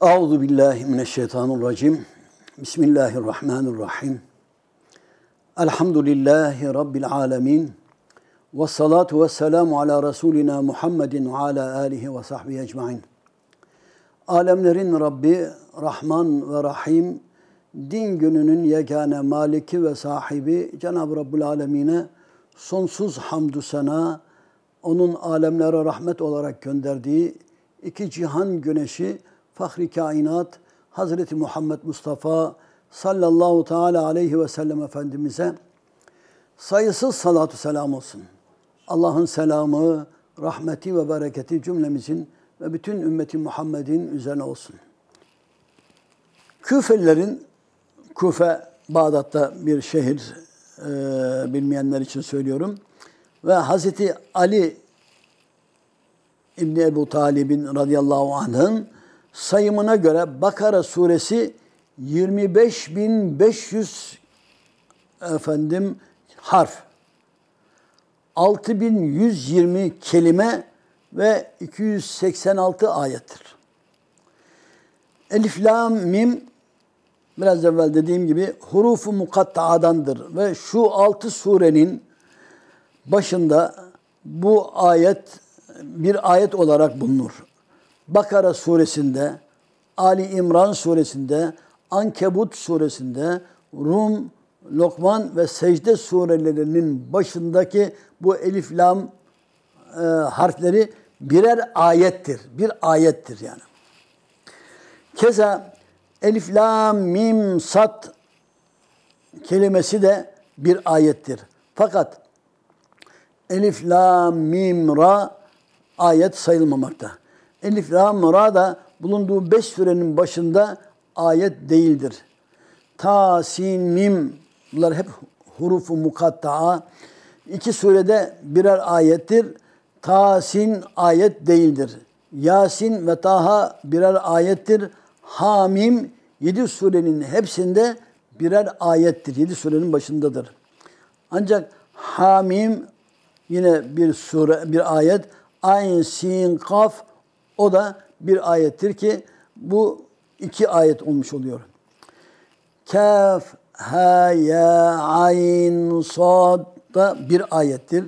Euzu billahi mineşşeytanirracim. Bismillahirrahmanirrahim. Elhamdülillahi rabbil alamin. Ve salatu ve selamu ala Resulina Muhammedin ve ala alihi ve sahbihi ecmaîn. Alemlerin Rabbi, Rahman ve Rahim, din gününün yegane maliki ve sahibi Cenab-ı Rabbul Alemine sonsuz hamdü sena, onun alemlere rahmet olarak gönderdiği iki cihan güneşi fahri kainat Hazreti Muhammed Mustafa sallallahu teala aleyhi ve sellem Efendimiz'e sayısız salatu selam olsun. Allah'ın selamı, rahmeti ve bereketi cümlemizin ve bütün ümmeti Muhammed'in üzerine olsun. Küfirlerin, Kufe, Bağdat'ta bir şehir, e, bilmeyenler için söylüyorum. Ve Hazreti Ali İbni Ebu Talib'in radıyallahu anh'ın sayımına göre Bakara suresi 25.500 efendim harf, 6120 kelime ve 286 ayettir. Elif, lam, mim biraz evvel dediğim gibi hurufu mukatta'adandır ve şu altı surenin başında bu ayet bir ayet olarak bulunur. Bakara suresinde, Ali İmran suresinde, Ankebut suresinde, Rum, Lokman ve Secde surelerinin başındaki bu elif lam e, harfleri birer ayettir. Bir ayettir yani. Keza elif lam mim sat kelimesi de bir ayettir. Fakat elif lam mim ra ayet sayılmamakta. Elif, La, Murada bulunduğu beş sürenin başında ayet değildir. Ta, Sin, Mim bunlar hep hurufu mukatta'a. İki surede birer ayettir. Ta, Sin ayet değildir. Yasin ve Taha birer ayettir. Hamim yedi surenin hepsinde birer ayettir. Yedi surenin başındadır. Ancak Hamim yine bir sure, bir ayet. Ayn, sin, kaf o da bir ayettir ki bu iki ayet olmuş oluyor. Kaf, ha, ya, ayn, sad da bir ayettir.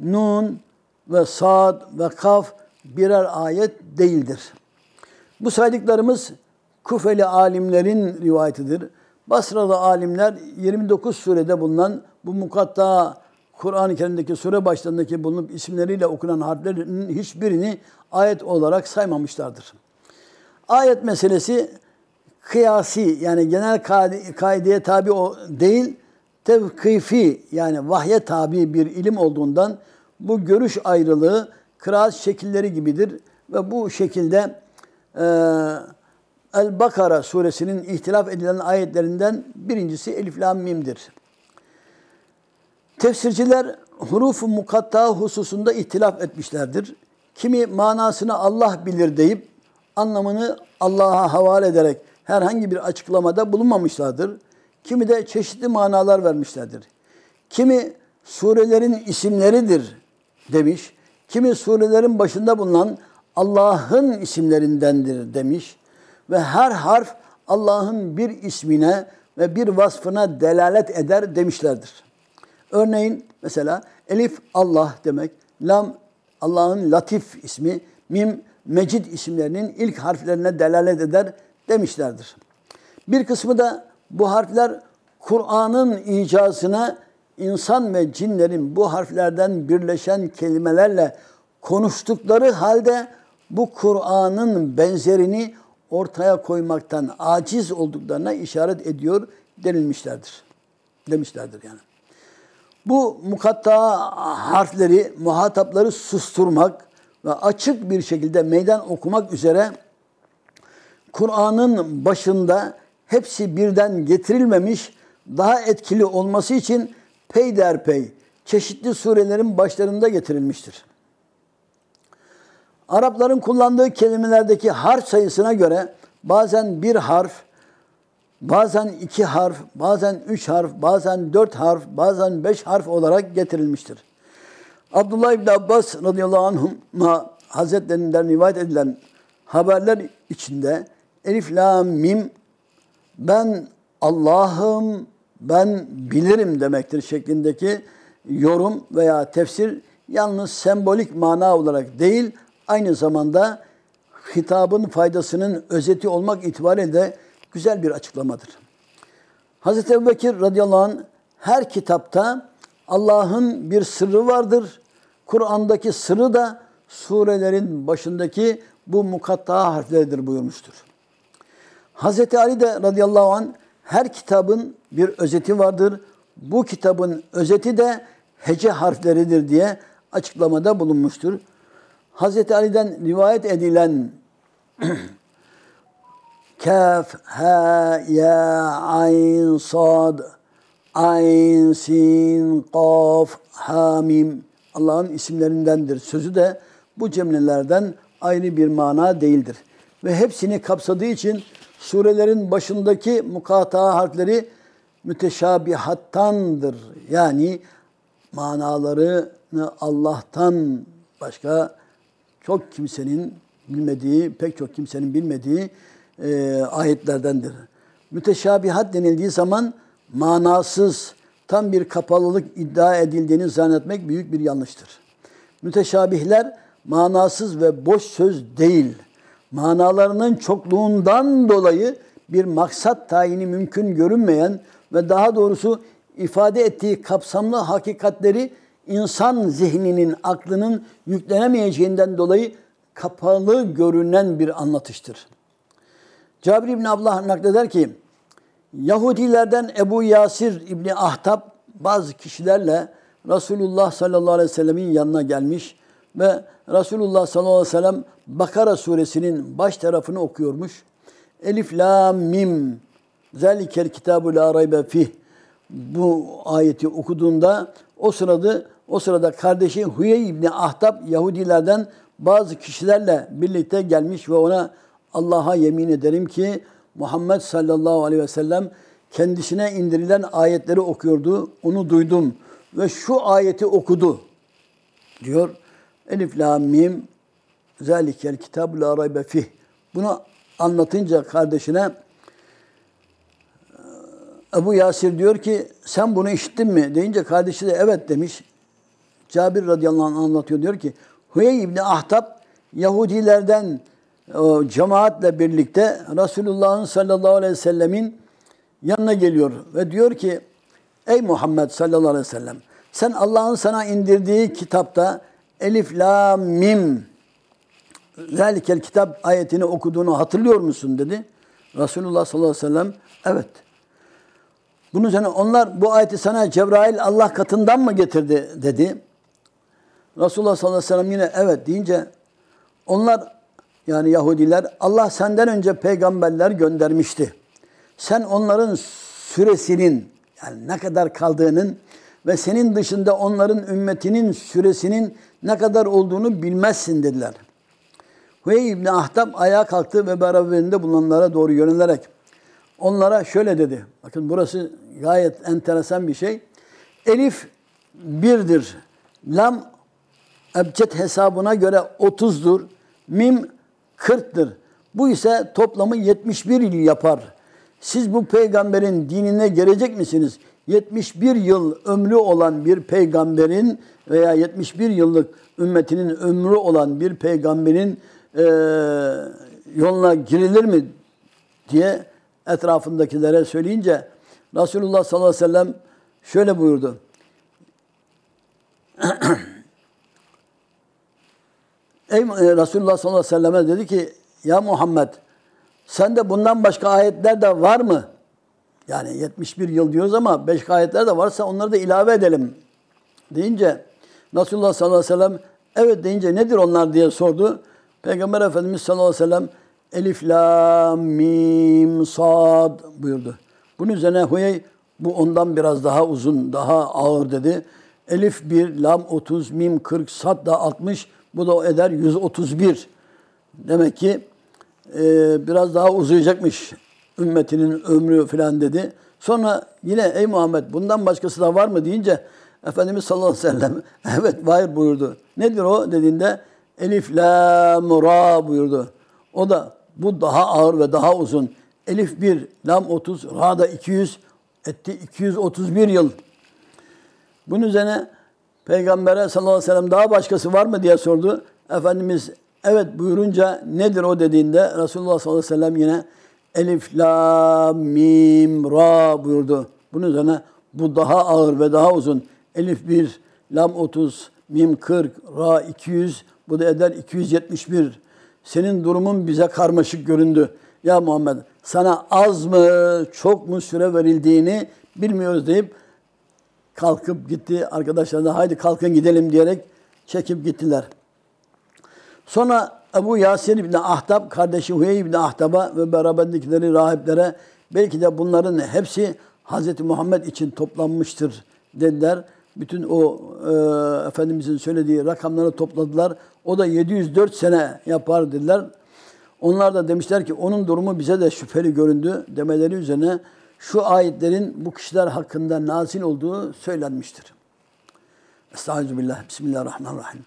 Nun ve sad ve kaf birer ayet değildir. Bu saydıklarımız Kufeli alimlerin rivayetidir. Basralı alimler 29 surede bulunan bu mukatta Kur'an-ı Kerim'deki sure başlarındaki bulunup isimleriyle okunan harflerin hiçbirini ayet olarak saymamışlardır. Ayet meselesi kıyasi yani genel kaideye tabi o değil, tevkifi yani vahye tabi bir ilim olduğundan bu görüş ayrılığı kıraat şekilleri gibidir ve bu şekilde e, El-Bakara suresinin ihtilaf edilen ayetlerinden birincisi Elif Lam Mim'dir. Tefsirciler huruf-u mukatta hususunda ihtilaf etmişlerdir. Kimi manasını Allah bilir deyip anlamını Allah'a havale ederek herhangi bir açıklamada bulunmamışlardır. Kimi de çeşitli manalar vermişlerdir. Kimi surelerin isimleridir demiş. Kimi surelerin başında bulunan Allah'ın isimlerindendir demiş. Ve her harf Allah'ın bir ismine ve bir vasfına delalet eder demişlerdir. Örneğin mesela Elif Allah demek, Lam Allah'ın Latif ismi, Mim Mecid isimlerinin ilk harflerine delalet eder demişlerdir. Bir kısmı da bu harfler Kur'an'ın icasına insan ve cinlerin bu harflerden birleşen kelimelerle konuştukları halde bu Kur'an'ın benzerini ortaya koymaktan aciz olduklarına işaret ediyor denilmişlerdir. Demişlerdir yani. Bu mukatta harfleri, muhatapları susturmak ve açık bir şekilde meydan okumak üzere Kur'an'ın başında hepsi birden getirilmemiş, daha etkili olması için peyderpey çeşitli surelerin başlarında getirilmiştir. Arapların kullandığı kelimelerdeki harf sayısına göre bazen bir harf, bazen iki harf, bazen üç harf, bazen dört harf, bazen beş harf olarak getirilmiştir. Abdullah İbni Abbas radıyallahu anhuma hazretlerinden rivayet edilen haberler içinde Elif, La, Mim ben Allah'ım, ben bilirim demektir şeklindeki yorum veya tefsir yalnız sembolik mana olarak değil, aynı zamanda hitabın faydasının özeti olmak itibariyle de güzel bir açıklamadır. Hz. Ebu Bekir radıyallahu anh her kitapta Allah'ın bir sırrı vardır. Kur'an'daki sırrı da surelerin başındaki bu mukatta harfleridir buyurmuştur. Hz. Ali de radıyallahu an her kitabın bir özeti vardır. Bu kitabın özeti de hece harfleridir diye açıklamada bulunmuştur. Hz. Ali'den rivayet edilen Kef, he, ye, ayn, sad, ayn, sin, kaf, hamim. Allah'ın isimlerindendir. Sözü de bu cümlelerden aynı bir mana değildir. Ve hepsini kapsadığı için surelerin başındaki mukata harfleri müteşabihattandır. Yani manalarını Allah'tan başka çok kimsenin bilmediği, pek çok kimsenin bilmediği e, ayetlerdendir. Müteşabihat denildiği zaman manasız, tam bir kapalılık iddia edildiğini zannetmek büyük bir yanlıştır. Müteşabihler manasız ve boş söz değil. Manalarının çokluğundan dolayı bir maksat tayini mümkün görünmeyen ve daha doğrusu ifade ettiği kapsamlı hakikatleri insan zihninin, aklının yüklenemeyeceğinden dolayı kapalı görünen bir anlatıştır. Cabir İbni Abdullah nakleder ki Yahudilerden Ebu Yasir İbni Ahtab bazı kişilerle Resulullah sallallahu aleyhi ve sellemin yanına gelmiş ve Resulullah sallallahu aleyhi ve sellem Bakara suresinin baş tarafını okuyormuş. Elif la mim zelikel kitabu la raybe fih bu ayeti okuduğunda o sırada o sırada kardeşi Huyey İbni Ahtab Yahudilerden bazı kişilerle birlikte gelmiş ve ona Allah'a yemin ederim ki Muhammed sallallahu aleyhi ve sellem kendisine indirilen ayetleri okuyordu. Onu duydum ve şu ayeti okudu diyor. Elif la mim zalikel kitab la raybe fih. Bunu anlatınca kardeşine ee, Ebu Yasir diyor ki sen bunu işittin mi? Deyince kardeşi de evet demiş. Cabir radıyallahu anh anlatıyor diyor ki Huyey İbni Ahtap Yahudilerden o cemaatle birlikte Resulullah'ın sallallahu aleyhi ve sellemin yanına geliyor ve diyor ki Ey Muhammed sallallahu aleyhi ve sellem sen Allah'ın sana indirdiği kitapta Elif, La, Mim Zelikel kitap ayetini okuduğunu hatırlıyor musun dedi. Resulullah sallallahu aleyhi ve sellem evet. Bunun üzerine onlar bu ayeti sana Cebrail Allah katından mı getirdi dedi. Resulullah sallallahu aleyhi ve sellem yine evet deyince onlar yani Yahudiler Allah senden önce peygamberler göndermişti. Sen onların süresinin yani ne kadar kaldığının ve senin dışında onların ümmetinin süresinin ne kadar olduğunu bilmezsin dediler. Hüey İbni Ahtab ayağa kalktı ve beraberinde bulunanlara doğru yönelerek onlara şöyle dedi. Bakın burası gayet enteresan bir şey. Elif birdir. Lam ebced hesabına göre otuzdur. Mim 40'tır. Bu ise toplamı 71 yıl yapar. Siz bu peygamberin dinine gelecek misiniz? 71 yıl ömrü olan bir peygamberin veya 71 yıllık ümmetinin ömrü olan bir peygamberin e, yoluna girilir mi diye etrafındakilere söyleyince Resulullah sallallahu aleyhi ve sellem şöyle buyurdu. Ey e, Resulullah sallallahu aleyhi ve selleme dedi ki ya Muhammed sen de bundan başka ayetler de var mı? Yani 71 yıl diyoruz ama başka ayetler de varsa onları da ilave edelim deyince Resulullah sallallahu aleyhi ve sellem evet deyince nedir onlar diye sordu. Peygamber Efendimiz sallallahu aleyhi ve sellem Elif, la, mim, sad buyurdu. Bunun üzerine Huyey bu ondan biraz daha uzun, daha ağır dedi. Elif 1, lam 30, mim 40, sad da 60, bu da eder 131. Demek ki e, biraz daha uzayacakmış ümmetinin ömrü filan dedi. Sonra yine ey Muhammed bundan başkası da var mı deyince Efendimiz sallallahu aleyhi ve sellem evet hayır buyurdu. Nedir o dediğinde Elif lam ra buyurdu. O da bu daha ağır ve daha uzun. Elif 1, lam 30, ra da 200 etti 231 yıl. Bunun üzerine Peygamber'e sallallahu aleyhi ve sellem daha başkası var mı diye sordu. Efendimiz evet buyurunca nedir o dediğinde Resulullah sallallahu aleyhi ve sellem yine Elif, la, mim, ra buyurdu. Bunun üzerine bu daha ağır ve daha uzun. Elif 1, lam 30, mim 40, ra 200, bu da eder 271. Senin durumun bize karmaşık göründü. Ya Muhammed sana az mı çok mu süre verildiğini bilmiyoruz deyip kalkıp gitti. Arkadaşlarına haydi kalkın gidelim diyerek çekip gittiler. Sonra Ebu Yasir İbni Ahtab, kardeşi Huyey İbni Ahtab'a ve beraberdikleri rahiplere belki de bunların hepsi Hz. Muhammed için toplanmıştır dediler. Bütün o e, Efendimizin söylediği rakamları topladılar. O da 704 sene yapar dediler. Onlar da demişler ki onun durumu bize de şüpheli göründü demeleri üzerine şu ayetlerin bu kişiler hakkında nazil olduğu söylenmiştir. Estağfirullah. Bismillahirrahmanirrahim.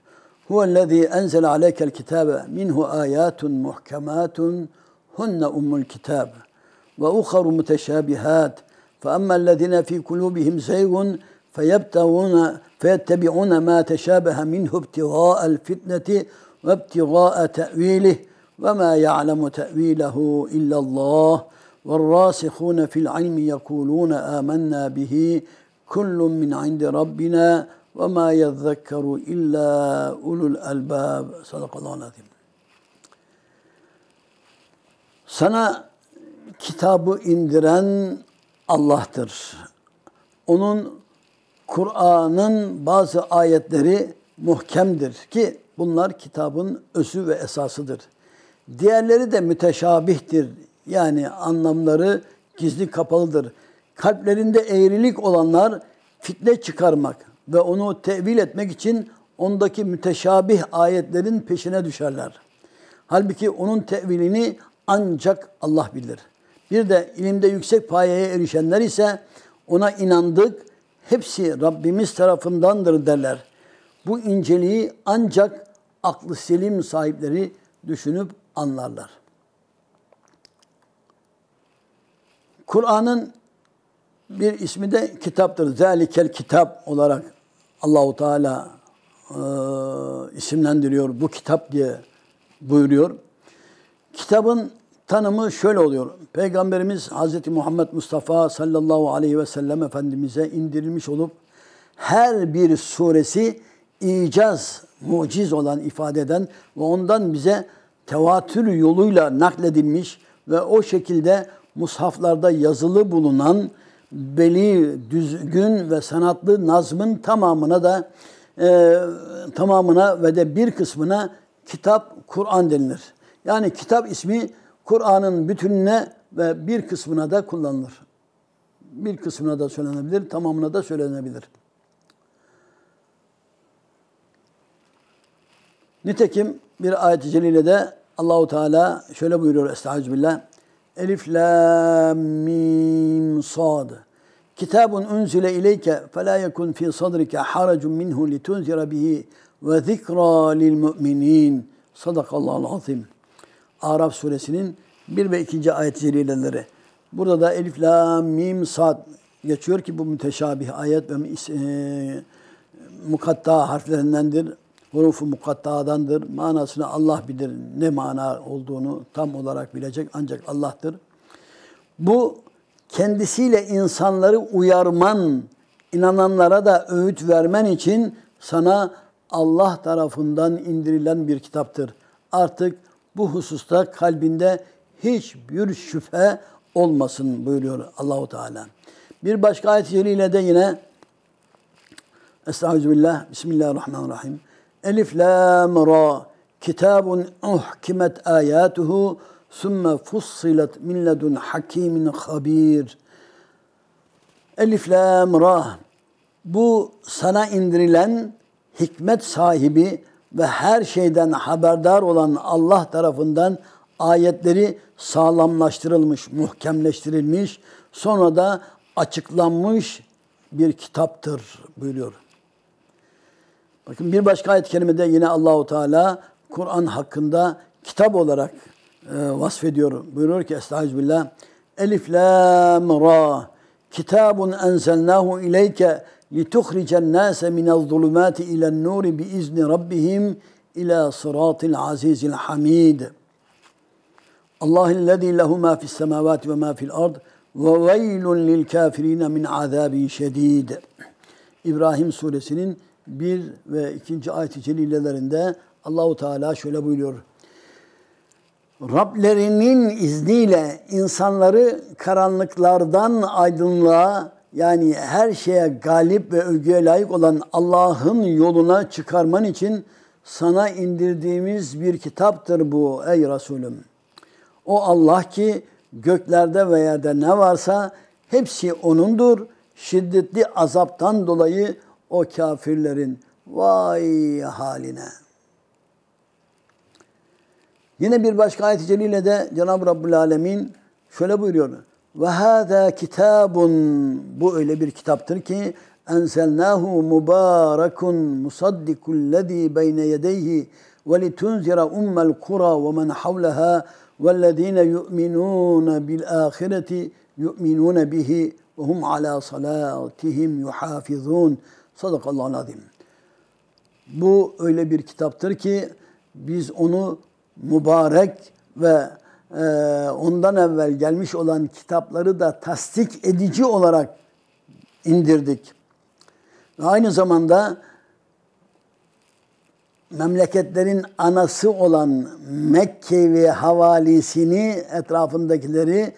Huvellezî enzel aleykel kitabe minhu âyâtun muhkemâtun hunne ummul kitab ve uharu muteşâbihât fe lezine fî kulûbihim zeygun feyebtevûne feyettebi'ûne mâ teşâbehe minhu ibtigâ'el fitneti ve ibtigâ'e te'vilih ve mâ ya'lemu te'vilehû illallah.'' وَالرَّاسِخُونَ فِي الْعِلْمِ يَقُولُونَ آمَنَّا بِهِ كُلٌّ مِنْ عِنْدِ رَبِّنَا وَمَا يَذَّكَّرُ إِلَّا أُولُو الْأَلْبَابِ صدق الله العظيم. Sana kitabı indiren Allah'tır. Onun Kur'an'ın bazı ayetleri muhkemdir ki bunlar kitabın özü ve esasıdır. Diğerleri de müteşabihtir yani anlamları gizli kapalıdır. Kalplerinde eğrilik olanlar fitne çıkarmak ve onu tevil etmek için ondaki müteşabih ayetlerin peşine düşerler. Halbuki onun tevilini ancak Allah bilir. Bir de ilimde yüksek payeye erişenler ise ona inandık, hepsi Rabbimiz tarafındandır derler. Bu inceliği ancak aklı selim sahipleri düşünüp anlarlar. Kur'an'ın bir ismi de kitaptır. Zelikel kitap olarak Allahu Teala e, isimlendiriyor. Bu kitap diye buyuruyor. Kitabın tanımı şöyle oluyor. Peygamberimiz Hz. Muhammed Mustafa sallallahu aleyhi ve sellem Efendimiz'e indirilmiş olup her bir suresi icaz, muciz olan ifade eden ve ondan bize tevatür yoluyla nakledilmiş ve o şekilde mushaflarda yazılı bulunan beli düzgün ve sanatlı nazmın tamamına da e, tamamına ve de bir kısmına kitap Kur'an denilir. Yani kitap ismi Kur'an'ın bütününe ve bir kısmına da kullanılır. Bir kısmına da söylenebilir, tamamına da söylenebilir. Nitekim bir ayet-i celilede Allahu Teala şöyle buyuruyor Estağfirullah. Elif, Lam, Mim, Sad. Kitabun unzile ileyke felâ yekun fi sadrike haracun minhu litunzira bihi ve zikra lil müminin. Sadakallahu azim. Araf suresinin 1 ve 2. ayet celileleri. Burada da Elif, Lam, Mim, Sad geçiyor ki bu müteşabih ayet ve e, mukatta harflerindendir hurufu mukatta'dandır. Manasını Allah bilir. Ne mana olduğunu tam olarak bilecek ancak Allah'tır. Bu kendisiyle insanları uyarman, inananlara da öğüt vermen için sana Allah tarafından indirilen bir kitaptır. Artık bu hususta kalbinde hiçbir şüphe olmasın buyuruyor Allahu Teala. Bir başka ayet-i de yine Estağfirullah, Bismillahirrahmanirrahim. Elif lam ra kitabun uhkimet ayatuhu sümme fussilet min ledun hakimin habir. Elif lam ra bu sana indirilen hikmet sahibi ve her şeyden haberdar olan Allah tarafından ayetleri sağlamlaştırılmış, muhkemleştirilmiş, sonra da açıklanmış bir kitaptır buyuruyor. Bakın bir başka ayet-i kerimede yine Allahu Teala Kur'an hakkında kitap olarak e, vasfediyor. Buyurur ki Estağfirullah. Elif lam ra. Kitabun enzelnahu ileyke lituhricen nase min zulümati ila nuri bi izni rabbihim ila sıratil azizil hamid. Allahillezî lehu ma fis semavati ve ma fil ard ve veylun lil kafirin min azabi şedid. İbrahim suresinin 1 ve 2. ayet-i celilelerinde Allahu Teala şöyle buyuruyor. Rablerinin izniyle insanları karanlıklardan aydınlığa yani her şeye galip ve övgüye layık olan Allah'ın yoluna çıkarman için sana indirdiğimiz bir kitaptır bu ey Resulüm. O Allah ki göklerde ve yerde ne varsa hepsi O'nundur. Şiddetli azaptan dolayı o kafirlerin vay haline. Yine bir başka ayet-i celile de Cenab-ı Rabbül Alemin şöyle buyuruyor. Ve hâzâ kitabun. Bu öyle bir kitaptır ki enselnâhu mübârekun musaddikullezî beyne yedeyhi ve litunzira ummel kura ve men havleha vellezîne yu'minûne bil ahireti yu'minûne bihi ve hum alâ salâtihim yuhâfizûn. Sadakallahu azim. Bu öyle bir kitaptır ki biz onu mübarek ve e, ondan evvel gelmiş olan kitapları da tasdik edici olarak indirdik. Ve aynı zamanda memleketlerin anası olan Mekke ve havalisini etrafındakileri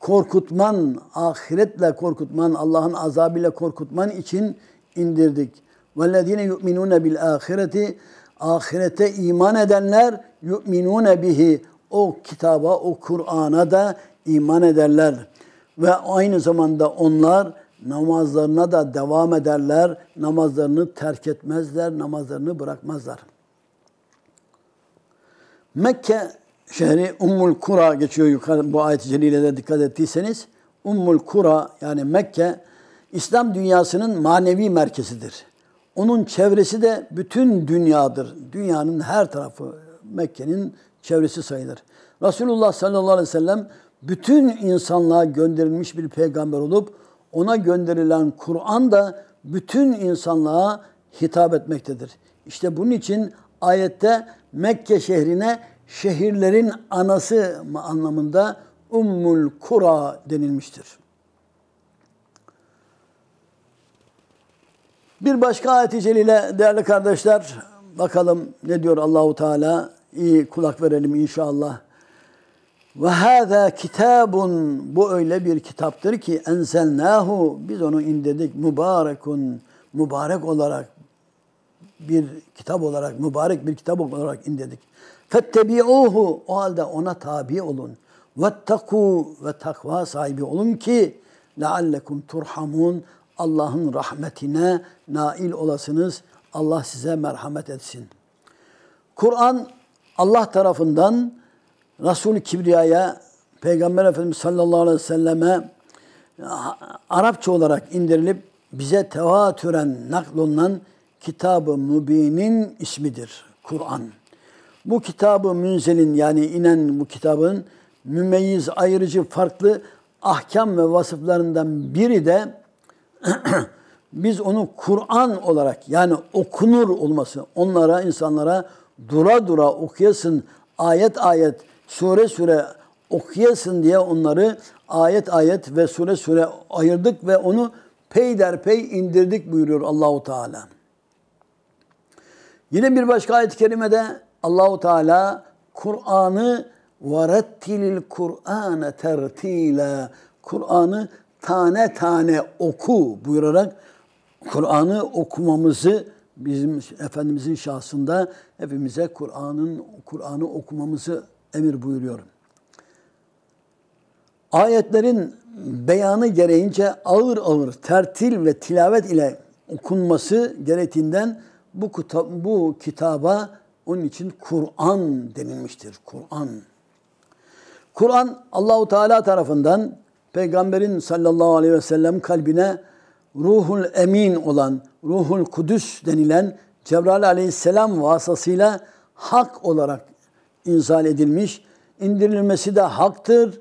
korkutman, ahiretle korkutman, Allah'ın azabıyla korkutman için indirdik. وَالَّذ۪ينَ يُؤْمِنُونَ بِالْآخِرَةِ Ahirete iman edenler yu'minune bihi. O kitaba, o Kur'an'a da iman ederler. Ve aynı zamanda onlar namazlarına da devam ederler. Namazlarını terk etmezler, namazlarını bırakmazlar. Mekke şehri Ummul Kura geçiyor yukarı bu ayet-i celilede dikkat ettiyseniz. Ummul Kura yani Mekke İslam dünyasının manevi merkezidir. Onun çevresi de bütün dünyadır. Dünyanın her tarafı Mekke'nin çevresi sayılır. Resulullah sallallahu aleyhi ve sellem bütün insanlığa gönderilmiş bir peygamber olup ona gönderilen Kur'an da bütün insanlığa hitap etmektedir. İşte bunun için ayette Mekke şehrine şehirlerin anası anlamında Ummul Kura denilmiştir. Bir başka ayet-i celile değerli kardeşler bakalım ne diyor Allahu Teala. İyi kulak verelim inşallah. Ve hâzâ kitabun bu öyle bir kitaptır ki enzelnâhu biz onu indirdik mübarekun mübarek olarak bir kitap olarak mübarek bir kitap olarak indirdik. Fettebi'uhu o halde ona tabi olun. Vettaku ve takva sahibi olun ki leallekum turhamun Allah'ın rahmetine nail olasınız. Allah size merhamet etsin. Kur'an Allah tarafından Resul-i Kibriya'ya, Peygamber Efendimiz sallallahu aleyhi ve selleme Arapça olarak indirilip bize tevatüren naklolunan Kitab-ı Mübin'in ismidir Kur'an. Bu kitabı münzelin yani inen bu kitabın mümeyyiz, ayırıcı farklı ahkam ve vasıflarından biri de biz onu Kur'an olarak yani okunur olması onlara insanlara dura dura okuyasın ayet ayet sure sure okuyasın diye onları ayet ayet ve sure sure ayırdık ve onu peyderpey indirdik buyuruyor Allahu Teala. Yine bir başka ayet-i kerimede Allahu Teala Kur'an'ı varettilil Kur'an tertila Kur'an'ı tane tane oku buyurarak Kur'an'ı okumamızı bizim Efendimizin şahsında hepimize Kur'an'ın Kur'an'ı okumamızı emir buyuruyorum. Ayetlerin beyanı gereğince ağır ağır tertil ve tilavet ile okunması gerektiğinden bu, bu kitaba onun için Kur'an denilmiştir. Kur'an. Kur'an Allahu Teala tarafından Peygamberin sallallahu aleyhi ve sellem kalbine ruhul emin olan, ruhul kudüs denilen Cebrail aleyhisselam vasıtasıyla hak olarak inzal edilmiş. indirilmesi de haktır,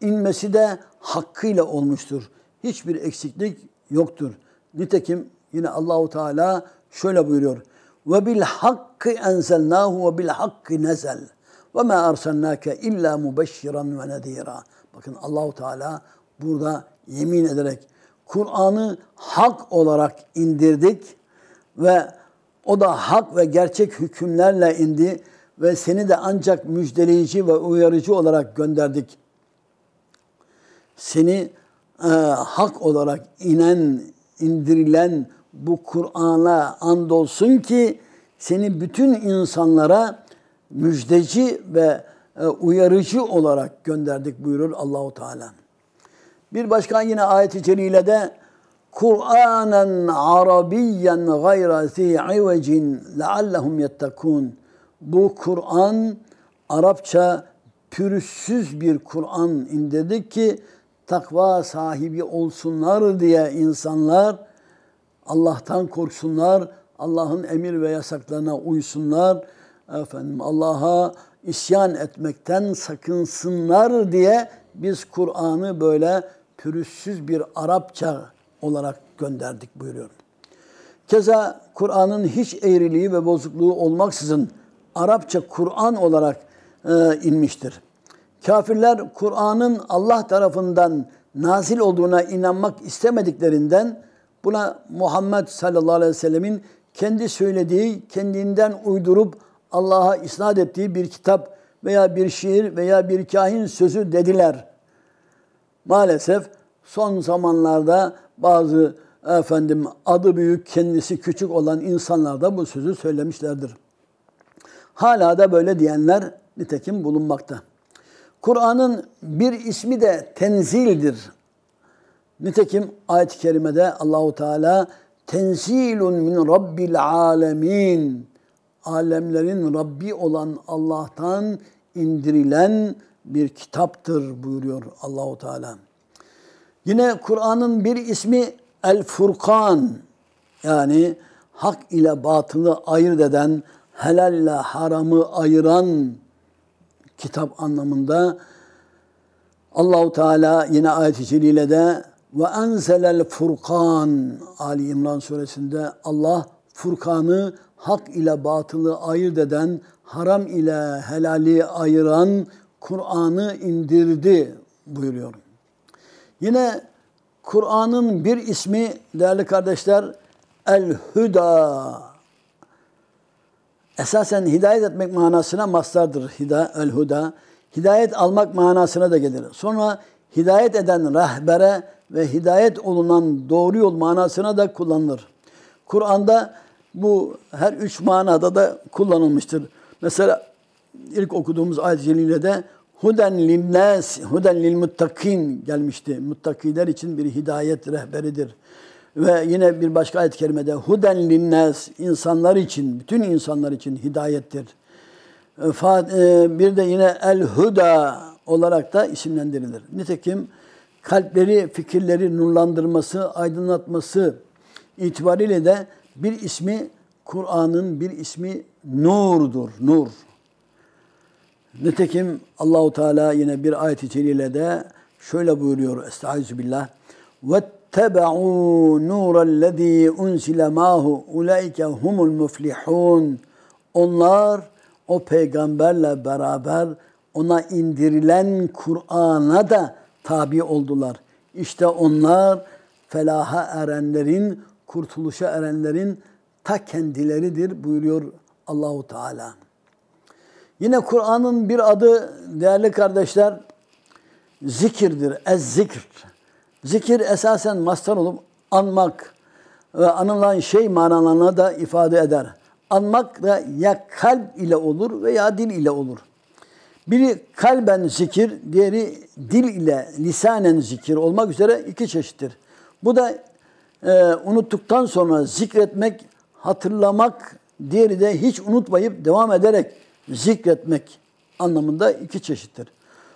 inmesi de hakkıyla olmuştur. Hiçbir eksiklik yoktur. Nitekim yine Allahu Teala şöyle buyuruyor. Ve bil hakkı enzelnahu ve bil hakkı nezel. Ve ma ersalnake illa mubeşşiran ve nedira. Bakın Allahu Teala burada yemin ederek Kur'an'ı hak olarak indirdik ve o da hak ve gerçek hükümlerle indi ve seni de ancak müjdeleyici ve uyarıcı olarak gönderdik. Seni e, hak olarak inen, indirilen bu Kur'an'a andolsun ki seni bütün insanlara müjdeci ve e, uyarıcı olarak gönderdik buyurur Allahu Teala. Bir başka yine ayet içeriğiyle de Kur'anen Arabiyyen gayra zi'ivecin leallehum yettekûn. Bu Kur'an Arapça pürüzsüz bir Kur'an indirdik ki takva sahibi olsunlar diye insanlar Allah'tan korksunlar, Allah'ın emir ve yasaklarına uysunlar.'' efendim Allah'a isyan etmekten sakınsınlar diye biz Kur'an'ı böyle pürüzsüz bir Arapça olarak gönderdik buyuruyor. Keza Kur'an'ın hiç eğriliği ve bozukluğu olmaksızın Arapça Kur'an olarak e, inmiştir. Kafirler Kur'an'ın Allah tarafından nazil olduğuna inanmak istemediklerinden buna Muhammed sallallahu aleyhi ve sellemin kendi söylediği, kendinden uydurup Allah'a isnat ettiği bir kitap veya bir şiir veya bir kahin sözü dediler. Maalesef son zamanlarda bazı efendim adı büyük kendisi küçük olan insanlar da bu sözü söylemişlerdir. Hala da böyle diyenler nitekim bulunmakta. Kur'an'ın bir ismi de tenzildir. Nitekim ayet-i kerimede Allahu Teala tenzilun min rabbil alemin alemlerin Rabbi olan Allah'tan indirilen bir kitaptır buyuruyor Allahu Teala. Yine Kur'an'ın bir ismi El Furkan yani hak ile batılı ayırt eden, helal ile haramı ayıran kitap anlamında Allahu Teala yine ayet-i celile de ve enzelel furkan Ali İmran suresinde Allah Furkan'ı hak ile batılı ayırt eden, haram ile helali ayıran Kur'an'ı indirdi buyuruyor. Yine Kur'an'ın bir ismi değerli kardeşler El-Hüda. Esasen hidayet etmek manasına mastardır hida, El-Huda. Hidayet almak manasına da gelir. Sonra hidayet eden rehbere ve hidayet olunan doğru yol manasına da kullanılır. Kur'an'da bu her üç manada da kullanılmıştır. Mesela ilk okuduğumuz ayet-i celilede de huden linnâs, huden lil muttakin gelmişti. Muttakiler için bir hidayet rehberidir. Ve yine bir başka ayet-i kerimede huden linnâs, insanlar için, bütün insanlar için hidayettir. E, e, bir de yine el huda olarak da isimlendirilir. Nitekim kalpleri, fikirleri nurlandırması, aydınlatması itibariyle de bir ismi Kur'an'ın bir ismi nurdur, nur. Nitekim Allahu Teala yine bir ayet-i celile de şöyle buyuruyor Estaizu billah. وَاتَّبَعُوا نُورَ الَّذ۪ي اُنْسِلَ مَاهُ اُولَٰئِكَ هُمُ الْمُفْلِحُونَ Onlar o peygamberle beraber ona indirilen Kur'an'a da tabi oldular. İşte onlar felaha erenlerin kurtuluşa erenlerin ta kendileridir buyuruyor Allahu Teala. Yine Kur'an'ın bir adı değerli kardeşler zikirdir. Ez zikir. Zikir esasen mastan olup anmak ve anılan şey manalarına da ifade eder. Anmak da ya kalp ile olur veya dil ile olur. Biri kalben zikir, diğeri dil ile lisanen zikir olmak üzere iki çeşittir. Bu da e, unuttuktan sonra zikretmek, hatırlamak, diğeri de hiç unutmayıp devam ederek zikretmek anlamında iki çeşittir.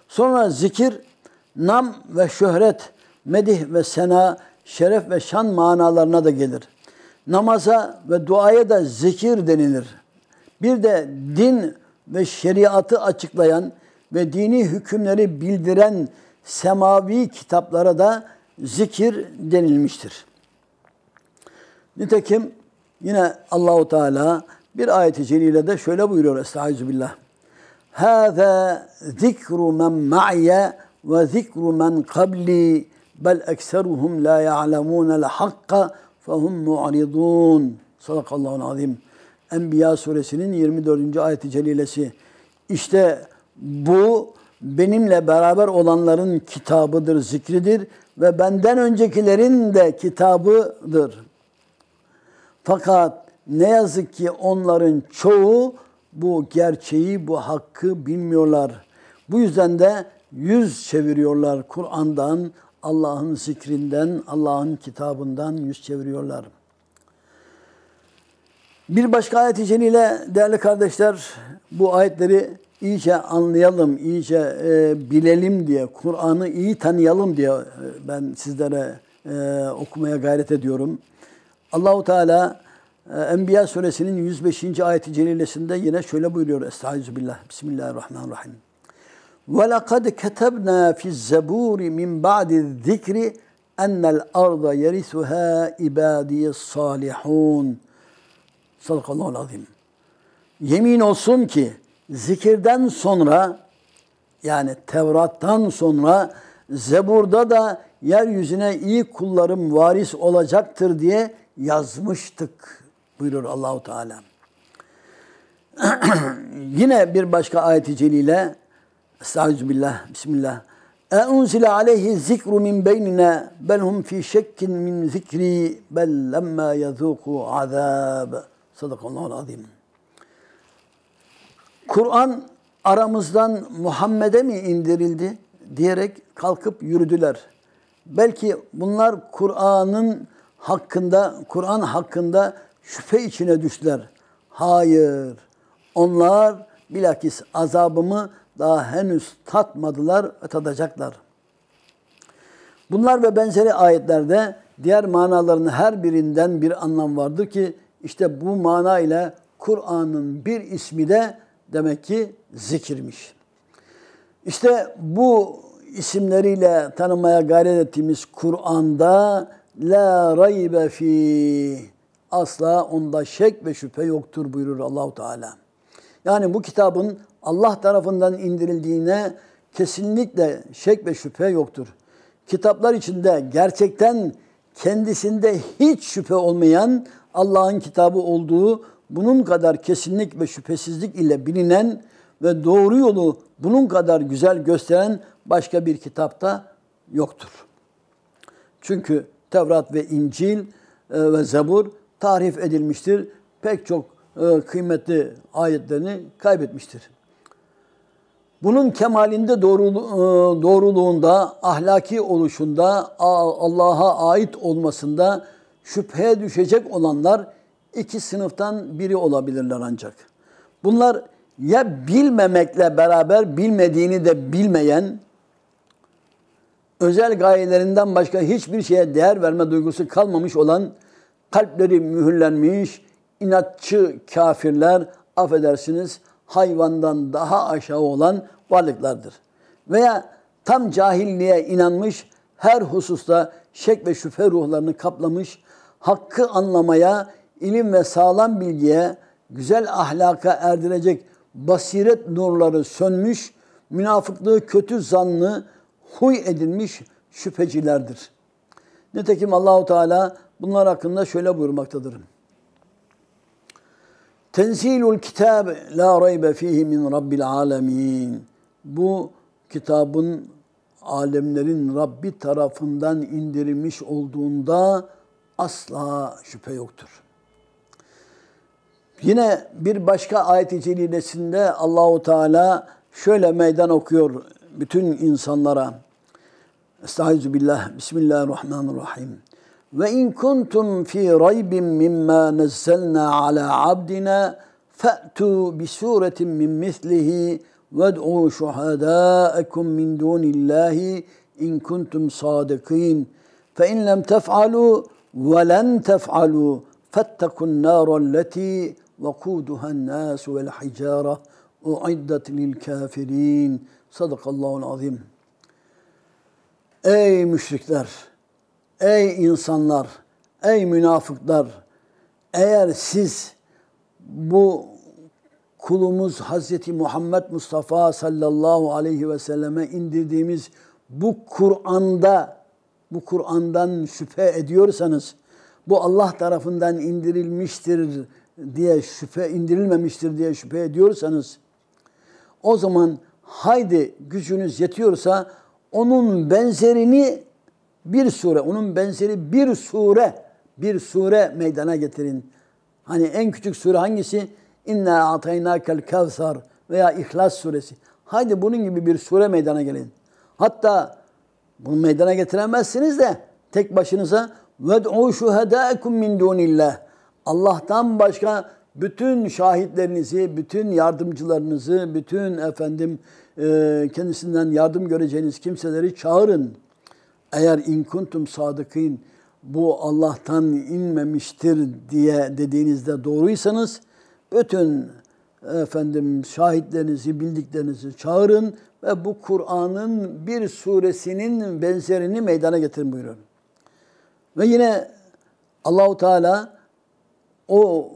Sonra zikir, nam ve şöhret, medih ve sena, şeref ve şan manalarına da gelir. Namaza ve duaya da zikir denilir. Bir de din ve şeriatı açıklayan ve dini hükümleri bildiren semavi kitaplara da zikir denilmiştir. Nitekim yine Allahu Teala bir ayet-i de şöyle buyuruyor Estaizu billah. Hâzâ zikru men ma'ye ve zikru men kabli bel ekseruhum la ya'lemûnel hakka fehum mu'ridûn. Sadakallahu azim. Enbiya suresinin 24. ayeti i celilesi. İşte bu benimle beraber olanların kitabıdır, zikridir ve benden öncekilerin de kitabıdır. Fakat ne yazık ki onların çoğu bu gerçeği, bu hakkı bilmiyorlar. Bu yüzden de yüz çeviriyorlar Kur'an'dan, Allah'ın zikrinden, Allah'ın kitabından yüz çeviriyorlar. Bir başka ayet-i celile değerli kardeşler bu ayetleri iyice anlayalım, iyice e, bilelim diye, Kur'an'ı iyi tanıyalım diye e, ben sizlere e, okumaya gayret ediyorum. Allahu Teala e, Enbiya suresinin 105. ayeti celilesinde yine şöyle buyuruyor. Estağfirullah. Bismillahirrahmanirrahim. Ve lekad ketebna fiz zeburi min ba'di zikri ennel arda yerisuha ibadiyes salihun. Sadakallahu azim. Yemin olsun ki zikirden sonra yani Tevrat'tan sonra Zebur'da da yeryüzüne iyi kullarım varis olacaktır diye yazmıştık buyurur Allahu Teala. Yine bir başka ayet-i celile Estağfirullah, Bismillah. E unzile aleyhi zikru min beynine bel hum fi şekkin min zikri bel lemma yazûku azâb. Sadakallahu azim. Kur'an aramızdan Muhammed'e mi indirildi diyerek kalkıp yürüdüler. Belki bunlar Kur'an'ın hakkında, Kur'an hakkında şüphe içine düştüler. Hayır, onlar bilakis azabımı daha henüz tatmadılar ve tadacaklar. Bunlar ve benzeri ayetlerde diğer manaların her birinden bir anlam vardır ki işte bu mana ile Kur'an'ın bir ismi de demek ki zikirmiş. İşte bu isimleriyle tanımaya gayret ettiğimiz Kur'an'da la raybe fi asla onda şek ve şüphe yoktur buyurur Allahu Teala. Yani bu kitabın Allah tarafından indirildiğine kesinlikle şek ve şüphe yoktur. Kitaplar içinde gerçekten kendisinde hiç şüphe olmayan Allah'ın kitabı olduğu bunun kadar kesinlik ve şüphesizlik ile bilinen ve doğru yolu bunun kadar güzel gösteren başka bir kitapta yoktur. Çünkü Tevrat ve İncil e, ve Zebur tarif edilmiştir. Pek çok e, kıymetli ayetlerini kaybetmiştir. Bunun kemalinde e, doğruluğunda, ahlaki oluşunda, Allah'a ait olmasında şüpheye düşecek olanlar iki sınıftan biri olabilirler ancak. Bunlar ya bilmemekle beraber bilmediğini de bilmeyen özel gayelerinden başka hiçbir şeye değer verme duygusu kalmamış olan kalpleri mühürlenmiş inatçı kafirler affedersiniz hayvandan daha aşağı olan varlıklardır. Veya tam cahilliğe inanmış her hususta şek ve şüphe ruhlarını kaplamış, hakkı anlamaya, ilim ve sağlam bilgiye, güzel ahlaka erdirecek basiret nurları sönmüş, münafıklığı kötü zanlı, huy edinmiş şüphecilerdir. Nitekim Allahu Teala bunlar hakkında şöyle buyurmaktadır. Tenzilul kitab la raybe fihi min rabbil alamin. Bu kitabın alemlerin Rabbi tarafından indirilmiş olduğunda asla şüphe yoktur. Yine bir başka ayet-i celilesinde Allahu Teala şöyle meydan okuyor bütün insanlara Estaizu billah, Bismillahirrahmanirrahim. Ve in kuntum fi raybin mimma nezzelna ala abdina fa'tu bi suretin min mislihi ved'u şuhadâekum min dunillahi in kuntum sadikin. Fe in lem tef'alu ve len tef'alu fettekun nârelleti ve kuduhan nâsu vel hicâre uiddet lil kafirin. Sadakallahu azim. Ey müşrikler, ey insanlar, ey münafıklar, eğer siz bu kulumuz Hazreti Muhammed Mustafa sallallahu aleyhi ve selleme indirdiğimiz bu Kur'an'da bu Kur'an'dan şüphe ediyorsanız bu Allah tarafından indirilmiştir diye şüphe indirilmemiştir diye şüphe ediyorsanız o zaman haydi gücünüz yetiyorsa onun benzerini bir sure, onun benzeri bir sure, bir sure meydana getirin. Hani en küçük sure hangisi? İnna ataynakel kevsar veya İhlas suresi. Haydi bunun gibi bir sure meydana gelin. Hatta bunu meydana getiremezsiniz de tek başınıza ved'u şuhedâekum min dûnillah. Allah'tan başka bütün şahitlerinizi, bütün yardımcılarınızı, bütün efendim e, kendisinden yardım göreceğiniz kimseleri çağırın. Eğer inkuntum sadıkîn bu Allah'tan inmemiştir diye dediğinizde doğruysanız bütün efendim şahitlerinizi, bildiklerinizi çağırın ve bu Kur'an'ın bir suresinin benzerini meydana getirin buyurun. Ve yine Allahu Teala o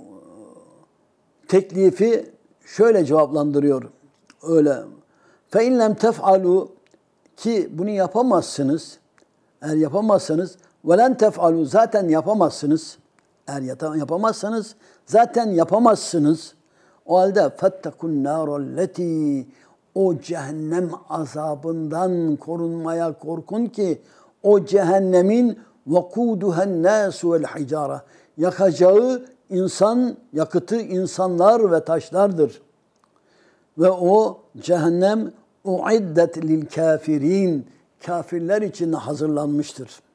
teklifi şöyle cevaplandırıyor. Öyle. Fe inlem tef'alu ki bunu yapamazsınız. Eğer yapamazsanız velen tef'alu zaten yapamazsınız. Eğer yapamazsanız zaten yapamazsınız. O halde fettekun narolleti o cehennem azabından korunmaya korkun ki o cehennemin vakuduhen nasu vel hicara yakacağı insan yakıtı insanlar ve taşlardır. Ve o cehennem uiddet lil kafirin kafirler için hazırlanmıştır.''